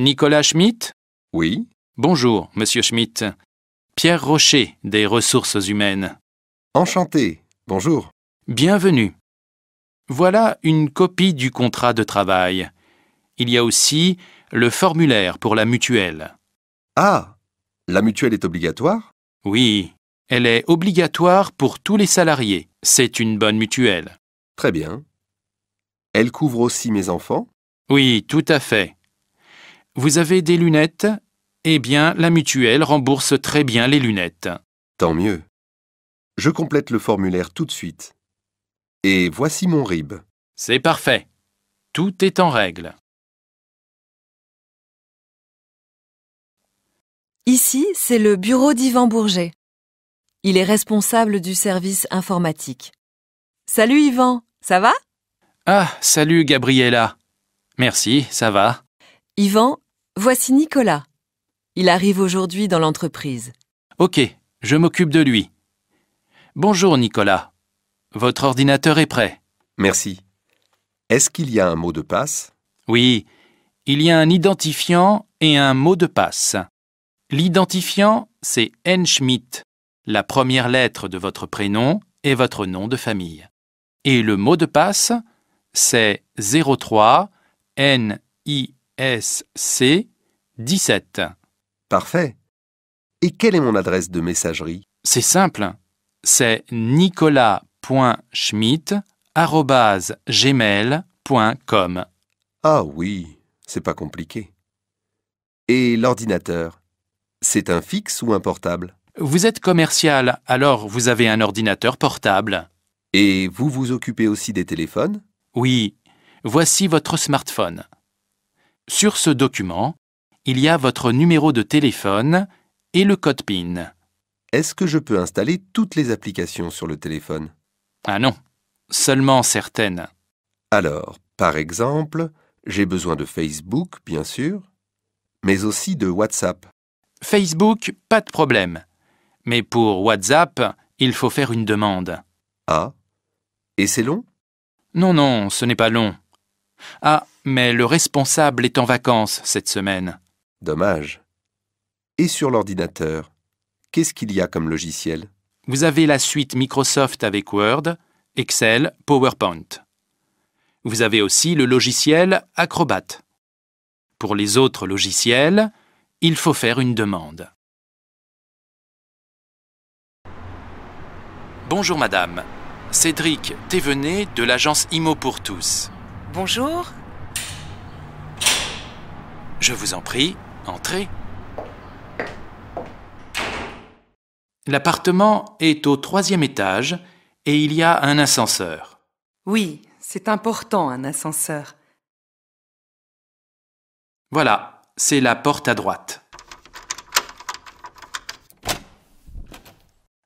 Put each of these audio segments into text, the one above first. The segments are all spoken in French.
Nicolas Schmitt Oui. Bonjour, monsieur Schmitt. Pierre Rocher, des ressources humaines. Enchanté. Bonjour. Bienvenue. Voilà une copie du contrat de travail. Il y a aussi le formulaire pour la mutuelle. Ah La mutuelle est obligatoire Oui, elle est obligatoire pour tous les salariés. C'est une bonne mutuelle. Très bien. Elle couvre aussi mes enfants Oui, tout à fait. Vous avez des lunettes Eh bien, la mutuelle rembourse très bien les lunettes. Tant mieux. Je complète le formulaire tout de suite. Et voici mon RIB. C'est parfait. Tout est en règle. Ici, c'est le bureau d'Yvan Bourget. Il est responsable du service informatique. Salut Yvan, ça va Ah, salut Gabriella. Merci, ça va. Yvan, voici Nicolas. Il arrive aujourd'hui dans l'entreprise. Ok, je m'occupe de lui. Bonjour Nicolas. Votre ordinateur est prêt. Merci. Est-ce qu'il y a un mot de passe Oui, il y a un identifiant et un mot de passe. L'identifiant, c'est N. Schmidt, la première lettre de votre prénom et votre nom de famille. Et le mot de passe, c'est 03 N SC 17. Parfait. Et quelle est mon adresse de messagerie C'est simple. C'est nicolas.schmidt@gmail.com Ah oui, c'est pas compliqué. Et l'ordinateur C'est un fixe ou un portable Vous êtes commercial, alors vous avez un ordinateur portable. Et vous vous occupez aussi des téléphones Oui, voici votre smartphone. Sur ce document, il y a votre numéro de téléphone et le code PIN. Est-ce que je peux installer toutes les applications sur le téléphone Ah non, seulement certaines. Alors, par exemple, j'ai besoin de Facebook, bien sûr, mais aussi de WhatsApp. Facebook, pas de problème. Mais pour WhatsApp, il faut faire une demande. Ah Et c'est long Non, non, ce n'est pas long. Ah, mais le responsable est en vacances cette semaine. Dommage. Et sur l'ordinateur, qu'est-ce qu'il y a comme logiciel Vous avez la suite Microsoft avec Word, Excel, PowerPoint. Vous avez aussi le logiciel Acrobat. Pour les autres logiciels, il faut faire une demande. Bonjour madame, Cédric Thévenet de l'agence IMO pour tous. Bonjour. Je vous en prie, entrez. L'appartement est au troisième étage et il y a un ascenseur. Oui, c'est important un ascenseur. Voilà, c'est la porte à droite.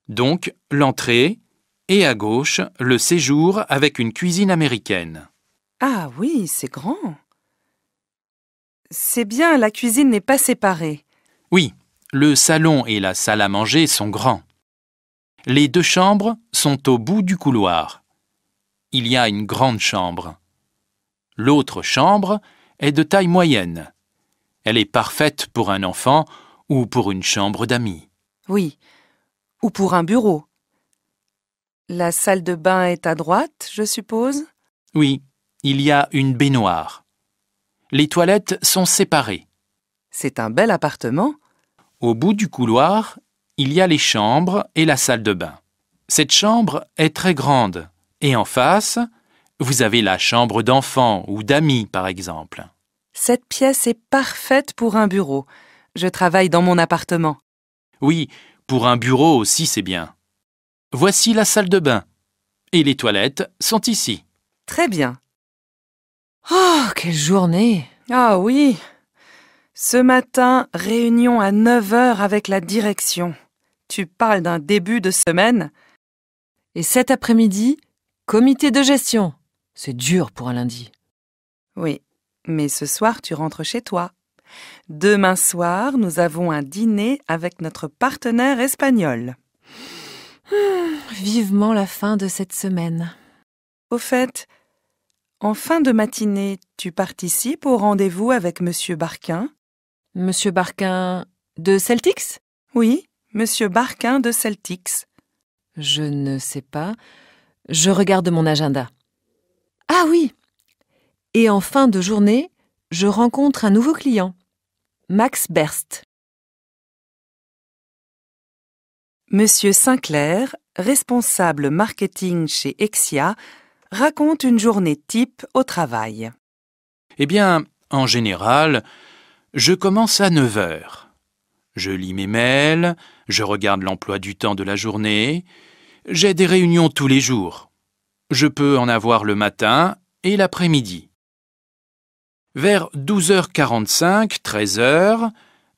Donc l'entrée et à gauche le séjour avec une cuisine américaine. Ah oui, c'est grand. C'est bien, la cuisine n'est pas séparée. Oui, le salon et la salle à manger sont grands. Les deux chambres sont au bout du couloir. Il y a une grande chambre. L'autre chambre est de taille moyenne. Elle est parfaite pour un enfant ou pour une chambre d'amis. Oui, ou pour un bureau. La salle de bain est à droite, je suppose Oui, il y a une baignoire. Les toilettes sont séparées. C'est un bel appartement. Au bout du couloir, il y a les chambres et la salle de bain. Cette chambre est très grande et en face, vous avez la chambre d'enfant ou d'amis par exemple. Cette pièce est parfaite pour un bureau. Je travaille dans mon appartement. Oui, pour un bureau aussi c'est bien. Voici la salle de bain. Et les toilettes sont ici. Très bien. Oh, quelle journée Ah oui Ce matin, réunion à 9 heures avec la direction. Tu parles d'un début de semaine Et cet après-midi, comité de gestion. C'est dur pour un lundi. Oui, mais ce soir, tu rentres chez toi. Demain soir, nous avons un dîner avec notre partenaire espagnol. Ah, vivement la fin de cette semaine. Au fait, en fin de matinée, tu participes au rendez-vous avec Monsieur Barquin Monsieur Barquin de Celtics Oui, Monsieur Barquin de Celtics. Je ne sais pas. Je regarde mon agenda. Ah oui Et en fin de journée, je rencontre un nouveau client, Max Berst. Monsieur Sinclair, responsable marketing chez Exia, raconte une journée type au travail. Eh bien, en général, je commence à 9 heures. Je lis mes mails, je regarde l'emploi du temps de la journée. J'ai des réunions tous les jours. Je peux en avoir le matin et l'après-midi. Vers 12h45, 13h,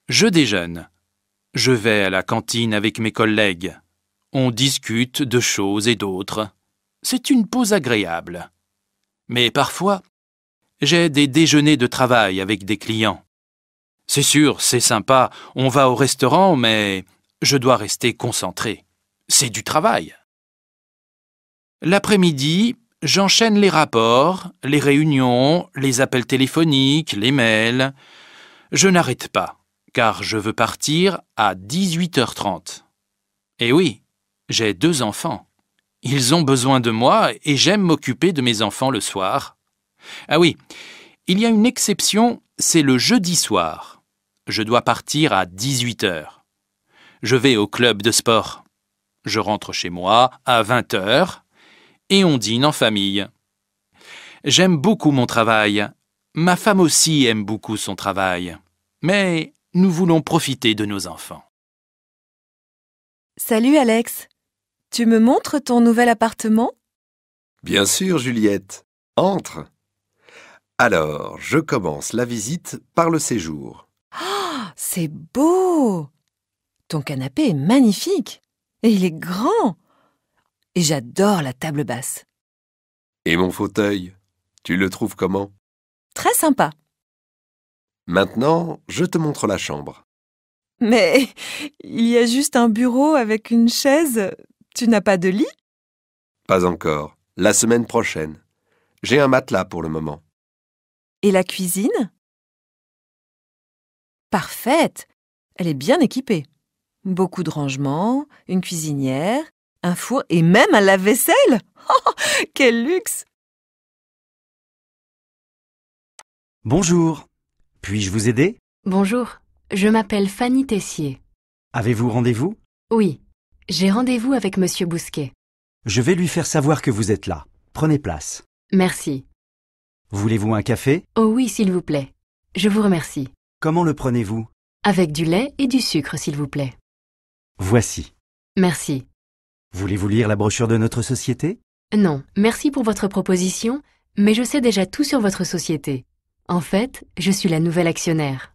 je déjeune. Je vais à la cantine avec mes collègues. On discute de choses et d'autres c'est une pause agréable. Mais parfois, j'ai des déjeuners de travail avec des clients. C'est sûr, c'est sympa, on va au restaurant, mais je dois rester concentré. C'est du travail. L'après-midi, j'enchaîne les rapports, les réunions, les appels téléphoniques, les mails. Je n'arrête pas, car je veux partir à 18h30. Et oui, j'ai deux enfants. Ils ont besoin de moi et j'aime m'occuper de mes enfants le soir. Ah oui, il y a une exception, c'est le jeudi soir. Je dois partir à 18 heures. Je vais au club de sport. Je rentre chez moi à 20 heures et on dîne en famille. J'aime beaucoup mon travail. Ma femme aussi aime beaucoup son travail. Mais nous voulons profiter de nos enfants. Salut Alex tu me montres ton nouvel appartement Bien sûr, Juliette. Entre. Alors, je commence la visite par le séjour. Ah, c'est beau Ton canapé est magnifique et il est grand. Et j'adore la table basse. Et mon fauteuil, tu le trouves comment Très sympa. Maintenant, je te montre la chambre. Mais il y a juste un bureau avec une chaise. Tu n'as pas de lit Pas encore. La semaine prochaine. J'ai un matelas pour le moment. Et la cuisine Parfaite Elle est bien équipée. Beaucoup de rangements, une cuisinière, un four et même un lave-vaisselle oh, Quel luxe Bonjour, puis-je vous aider Bonjour, je m'appelle Fanny Tessier. Avez-vous rendez-vous Oui, j'ai rendez-vous avec Monsieur Bousquet. Je vais lui faire savoir que vous êtes là. Prenez place. Merci. Voulez-vous un café Oh oui, s'il vous plaît. Je vous remercie. Comment le prenez-vous Avec du lait et du sucre, s'il vous plaît. Voici. Merci. Voulez-vous lire la brochure de notre société Non, merci pour votre proposition, mais je sais déjà tout sur votre société. En fait, je suis la nouvelle actionnaire.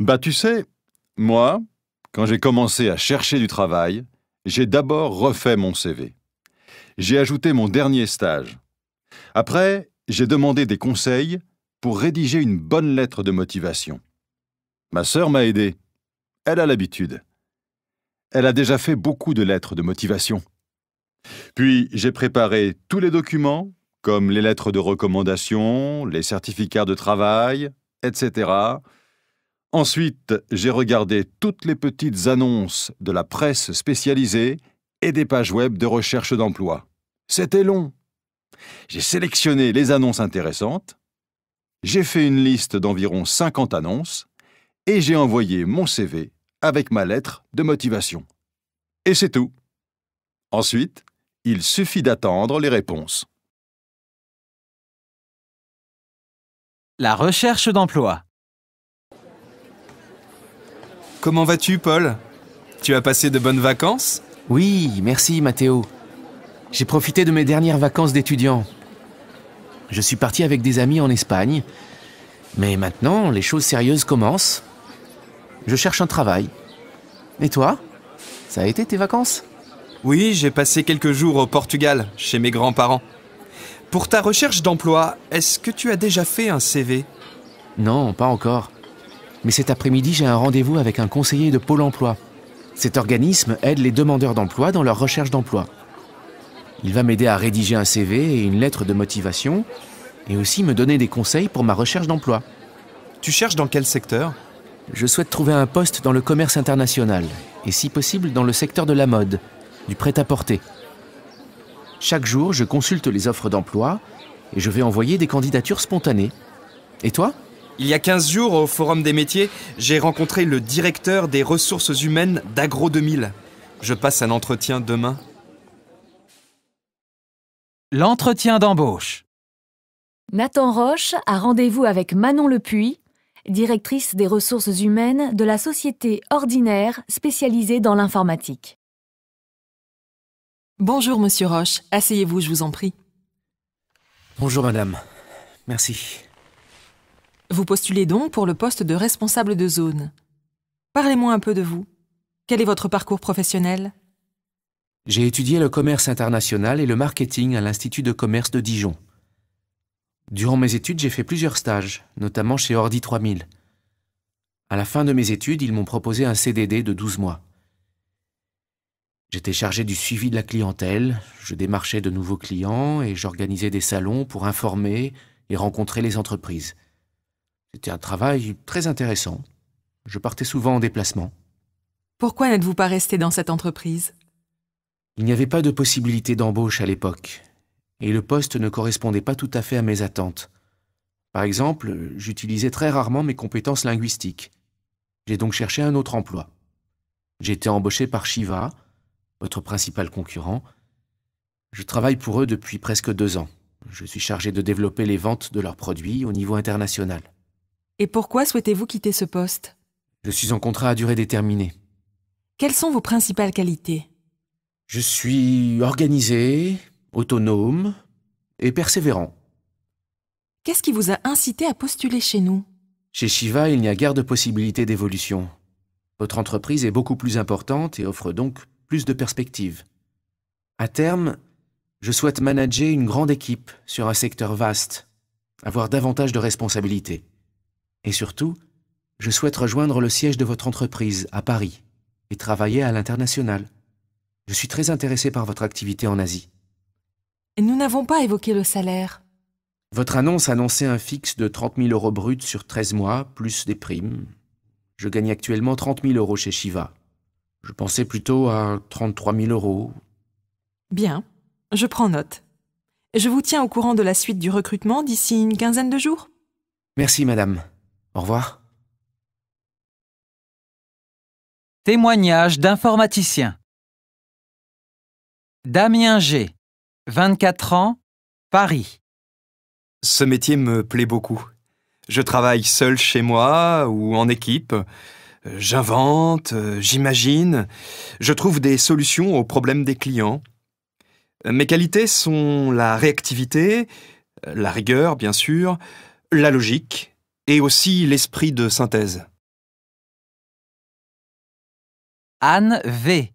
Bah tu sais, moi, quand j'ai commencé à chercher du travail, j'ai d'abord refait mon CV. J'ai ajouté mon dernier stage. Après, j'ai demandé des conseils pour rédiger une bonne lettre de motivation. Ma sœur m'a aidé. Elle a l'habitude. Elle a déjà fait beaucoup de lettres de motivation. Puis j'ai préparé tous les documents, comme les lettres de recommandation, les certificats de travail, etc., Ensuite, j'ai regardé toutes les petites annonces de la presse spécialisée et des pages web de recherche d'emploi. C'était long. J'ai sélectionné les annonces intéressantes, j'ai fait une liste d'environ 50 annonces et j'ai envoyé mon CV avec ma lettre de motivation. Et c'est tout. Ensuite, il suffit d'attendre les réponses. La recherche d'emploi. Comment vas-tu, Paul Tu as passé de bonnes vacances Oui, merci, Mathéo. J'ai profité de mes dernières vacances d'étudiant. Je suis parti avec des amis en Espagne. Mais maintenant, les choses sérieuses commencent. Je cherche un travail. Et toi Ça a été tes vacances Oui, j'ai passé quelques jours au Portugal, chez mes grands-parents. Pour ta recherche d'emploi, est-ce que tu as déjà fait un CV Non, pas encore mais cet après-midi j'ai un rendez-vous avec un conseiller de Pôle Emploi. Cet organisme aide les demandeurs d'emploi dans leur recherche d'emploi. Il va m'aider à rédiger un CV et une lettre de motivation, et aussi me donner des conseils pour ma recherche d'emploi. Tu cherches dans quel secteur Je souhaite trouver un poste dans le commerce international, et si possible dans le secteur de la mode, du prêt-à-porter. Chaque jour, je consulte les offres d'emploi, et je vais envoyer des candidatures spontanées. Et toi il y a 15 jours, au Forum des métiers, j'ai rencontré le directeur des ressources humaines d'Agro 2000. Je passe un entretien demain. L'entretien d'embauche. Nathan Roche a rendez-vous avec Manon Lepuy, directrice des ressources humaines de la société ordinaire spécialisée dans l'informatique. Bonjour, monsieur Roche. Asseyez-vous, je vous en prie. Bonjour, madame. Merci. Vous postulez donc pour le poste de responsable de zone. Parlez-moi un peu de vous. Quel est votre parcours professionnel J'ai étudié le commerce international et le marketing à l'Institut de commerce de Dijon. Durant mes études, j'ai fait plusieurs stages, notamment chez Ordi 3000. À la fin de mes études, ils m'ont proposé un CDD de 12 mois. J'étais chargé du suivi de la clientèle, je démarchais de nouveaux clients et j'organisais des salons pour informer et rencontrer les entreprises. C'était un travail très intéressant. Je partais souvent en déplacement. Pourquoi n'êtes-vous pas resté dans cette entreprise Il n'y avait pas de possibilité d'embauche à l'époque, et le poste ne correspondait pas tout à fait à mes attentes. Par exemple, j'utilisais très rarement mes compétences linguistiques. J'ai donc cherché un autre emploi. J'ai été embauché par Shiva, votre principal concurrent. Je travaille pour eux depuis presque deux ans. Je suis chargé de développer les ventes de leurs produits au niveau international. Et pourquoi souhaitez-vous quitter ce poste Je suis en contrat à durée déterminée. Quelles sont vos principales qualités Je suis organisé, autonome et persévérant. Qu'est-ce qui vous a incité à postuler chez nous Chez Shiva, il n'y a guère de possibilités d'évolution. Votre entreprise est beaucoup plus importante et offre donc plus de perspectives. À terme, je souhaite manager une grande équipe sur un secteur vaste, avoir davantage de responsabilités. Et surtout, je souhaite rejoindre le siège de votre entreprise à Paris et travailler à l'international. Je suis très intéressé par votre activité en Asie. nous n'avons pas évoqué le salaire. Votre annonce annonçait un fixe de 30 000 euros bruts sur 13 mois, plus des primes. Je gagne actuellement 30 000 euros chez Shiva. Je pensais plutôt à 33 000 euros. Bien, je prends note. Je vous tiens au courant de la suite du recrutement d'ici une quinzaine de jours. Merci, madame. Au revoir. Témoignage d'informaticien. Damien G, 24 ans, Paris. Ce métier me plaît beaucoup. Je travaille seul chez moi ou en équipe. J'invente, j'imagine, je trouve des solutions aux problèmes des clients. Mes qualités sont la réactivité, la rigueur bien sûr, la logique, et aussi l'esprit de synthèse. Anne V,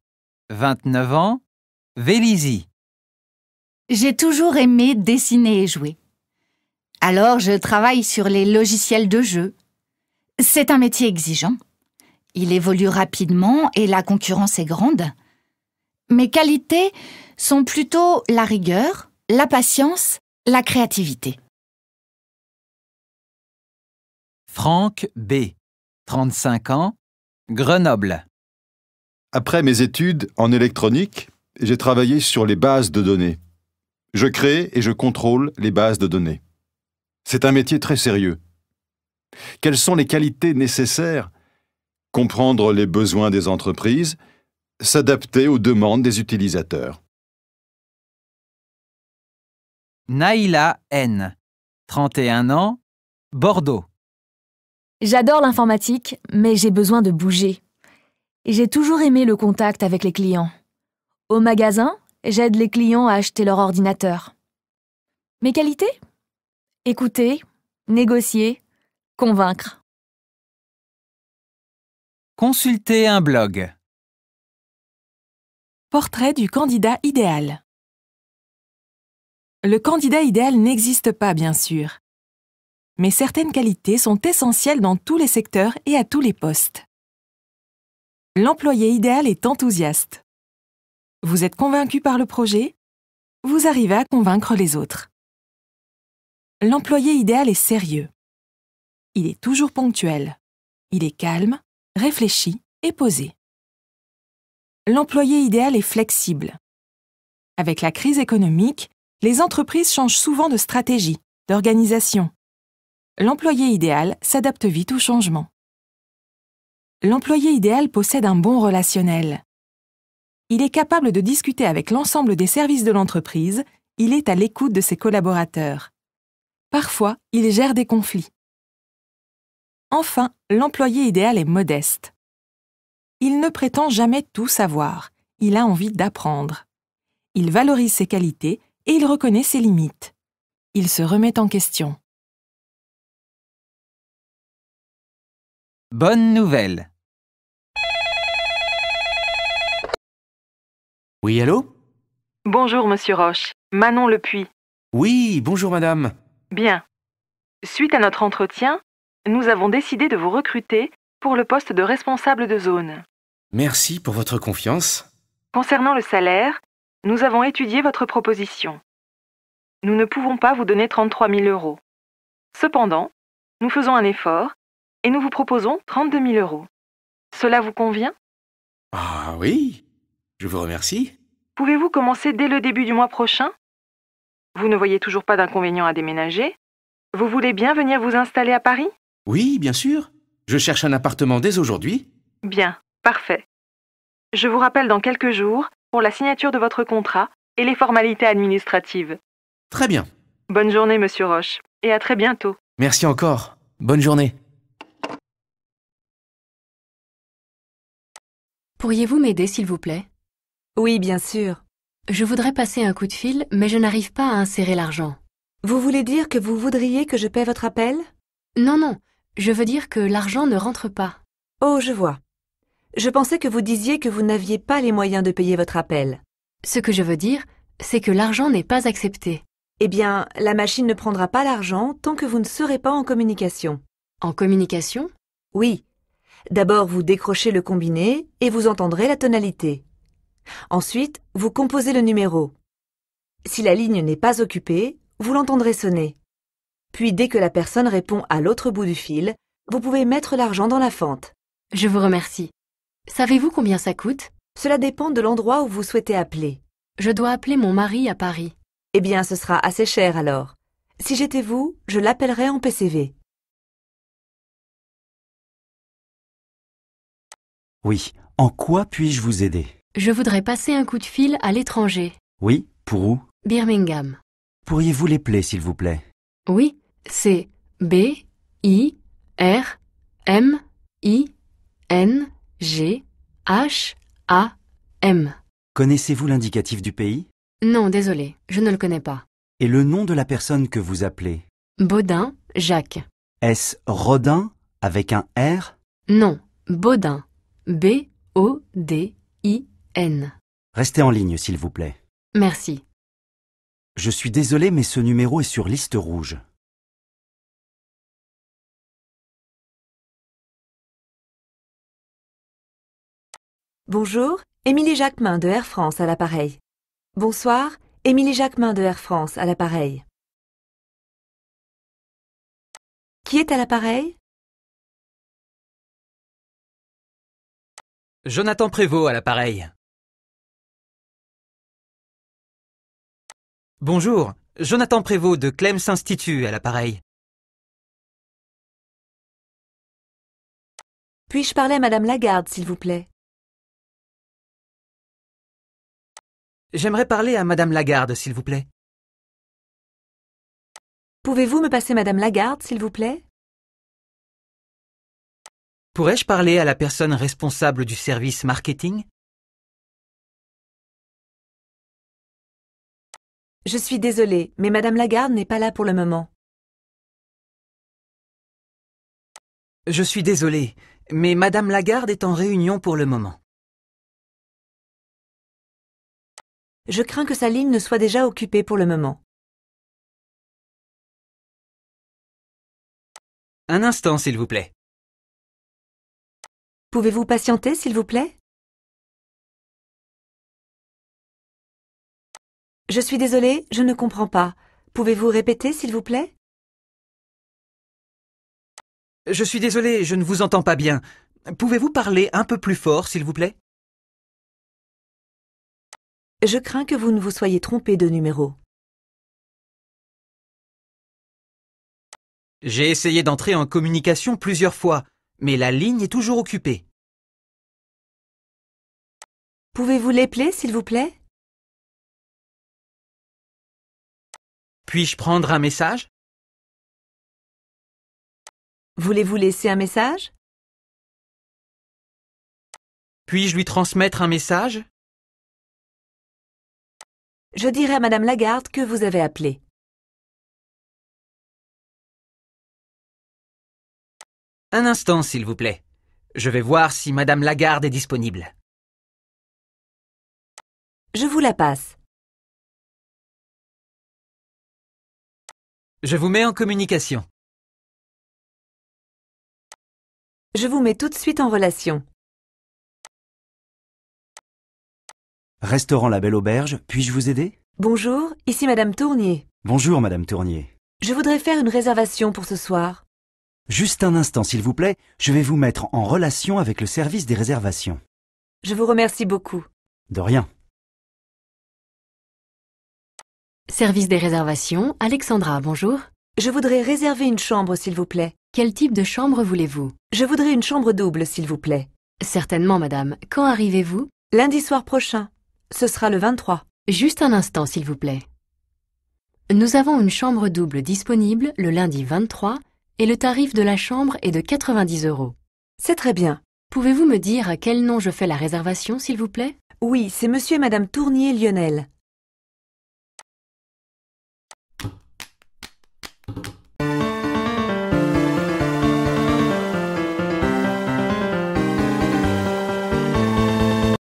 29 ans, Vélizy. J'ai toujours aimé dessiner et jouer. Alors je travaille sur les logiciels de jeu. C'est un métier exigeant. Il évolue rapidement et la concurrence est grande. Mes qualités sont plutôt la rigueur, la patience, la créativité. Franck B., 35 ans, Grenoble. Après mes études en électronique, j'ai travaillé sur les bases de données. Je crée et je contrôle les bases de données. C'est un métier très sérieux. Quelles sont les qualités nécessaires Comprendre les besoins des entreprises, s'adapter aux demandes des utilisateurs. Naïla N., 31 ans, Bordeaux. J'adore l'informatique, mais j'ai besoin de bouger. j'ai toujours aimé le contact avec les clients. Au magasin, j'aide les clients à acheter leur ordinateur. Mes qualités Écouter, négocier, convaincre. Consulter un blog. Portrait du candidat idéal. Le candidat idéal n'existe pas, bien sûr mais certaines qualités sont essentielles dans tous les secteurs et à tous les postes. L'employé idéal est enthousiaste. Vous êtes convaincu par le projet Vous arrivez à convaincre les autres. L'employé idéal est sérieux. Il est toujours ponctuel. Il est calme, réfléchi et posé. L'employé idéal est flexible. Avec la crise économique, les entreprises changent souvent de stratégie, d'organisation, l'employé idéal s'adapte vite au changement. L'employé idéal possède un bon relationnel. Il est capable de discuter avec l'ensemble des services de l'entreprise, il est à l'écoute de ses collaborateurs. Parfois, il gère des conflits. Enfin, l'employé idéal est modeste. Il ne prétend jamais tout savoir, il a envie d'apprendre. Il valorise ses qualités et il reconnaît ses limites. Il se remet en question. Bonne nouvelle. Oui, allô Bonjour, monsieur Roche. Manon Lepuis. Oui, bonjour, madame. Bien. Suite à notre entretien, nous avons décidé de vous recruter pour le poste de responsable de zone. Merci pour votre confiance. Concernant le salaire, nous avons étudié votre proposition. Nous ne pouvons pas vous donner 33 000 euros. Cependant, nous faisons un effort et nous vous proposons 32 000 euros. Cela vous convient Ah oui, je vous remercie. Pouvez-vous commencer dès le début du mois prochain Vous ne voyez toujours pas d'inconvénient à déménager Vous voulez bien venir vous installer à Paris Oui, bien sûr. Je cherche un appartement dès aujourd'hui. Bien, parfait. Je vous rappelle dans quelques jours pour la signature de votre contrat et les formalités administratives. Très bien. Bonne journée, Monsieur Roche, et à très bientôt. Merci encore. Bonne journée. Pourriez-vous m'aider, s'il vous plaît Oui, bien sûr. Je voudrais passer un coup de fil, mais je n'arrive pas à insérer l'argent. Vous voulez dire que vous voudriez que je paie votre appel Non, non. Je veux dire que l'argent ne rentre pas. Oh, je vois. Je pensais que vous disiez que vous n'aviez pas les moyens de payer votre appel. Ce que je veux dire, c'est que l'argent n'est pas accepté. Eh bien, la machine ne prendra pas l'argent tant que vous ne serez pas en communication. En communication Oui, D'abord, vous décrochez le combiné et vous entendrez la tonalité. Ensuite, vous composez le numéro. Si la ligne n'est pas occupée, vous l'entendrez sonner. Puis dès que la personne répond à l'autre bout du fil, vous pouvez mettre l'argent dans la fente. Je vous remercie. Savez-vous combien ça coûte Cela dépend de l'endroit où vous souhaitez appeler. Je dois appeler mon mari à Paris. Eh bien, ce sera assez cher alors. Si j'étais vous, je l'appellerais en PCV. Oui, en quoi puis-je vous aider Je voudrais passer un coup de fil à l'étranger. Oui, pour où Birmingham. Pourriez-vous les l'épeler, s'il vous plaît Oui, c'est B, I, R, M, I, N, G, H, A, M. Connaissez-vous l'indicatif du pays Non, désolé, je ne le connais pas. Et le nom de la personne que vous appelez Baudin, Jacques. Est-ce Rodin avec un R Non, Baudin. B-O-D-I-N. Restez en ligne, s'il vous plaît. Merci. Je suis désolé, mais ce numéro est sur liste rouge. Bonjour, Émilie Jacquemin de Air France à l'appareil. Bonsoir, Émilie Jacquemin de Air France à l'appareil. Qui est à l'appareil Jonathan Prévost à l'appareil. Bonjour, Jonathan Prévost de Clems Institute à l'appareil. Puis-je parler à Madame Lagarde, s'il vous plaît J'aimerais parler à Madame Lagarde, s'il vous plaît. Pouvez-vous me passer Madame Lagarde, s'il vous plaît Pourrais-je parler à la personne responsable du service marketing Je suis désolée, mais Madame Lagarde n'est pas là pour le moment. Je suis désolée, mais Madame Lagarde est en réunion pour le moment. Je crains que sa ligne ne soit déjà occupée pour le moment. Un instant, s'il vous plaît. Pouvez-vous patienter, s'il vous plaît Je suis désolée, je ne comprends pas. Pouvez-vous répéter, s'il vous plaît Je suis désolée, je ne vous entends pas bien. Pouvez-vous parler un peu plus fort, s'il vous plaît Je crains que vous ne vous soyez trompé de numéro. J'ai essayé d'entrer en communication plusieurs fois mais la ligne est toujours occupée. Pouvez-vous l'épeler, s'il vous plaît Puis-je prendre un message Voulez-vous laisser un message Puis-je lui transmettre un message Je dirai à Madame Lagarde que vous avez appelé. Un instant, s'il vous plaît. Je vais voir si Madame Lagarde est disponible. Je vous la passe. Je vous mets en communication. Je vous mets tout de suite en relation. Restaurant La Belle Auberge, puis-je vous aider Bonjour, ici Madame Tournier. Bonjour, Madame Tournier. Je voudrais faire une réservation pour ce soir. Juste un instant, s'il vous plaît, je vais vous mettre en relation avec le service des réservations. Je vous remercie beaucoup. De rien. Service des réservations, Alexandra, bonjour. Je voudrais réserver une chambre, s'il vous plaît. Quel type de chambre voulez-vous Je voudrais une chambre double, s'il vous plaît. Certainement, madame. Quand arrivez-vous Lundi soir prochain. Ce sera le 23. Juste un instant, s'il vous plaît. Nous avons une chambre double disponible le lundi 23 et le tarif de la chambre est de 90 euros. C'est très bien. Pouvez-vous me dire à quel nom je fais la réservation, s'il vous plaît Oui, c'est Monsieur et Madame Tournier Lionel.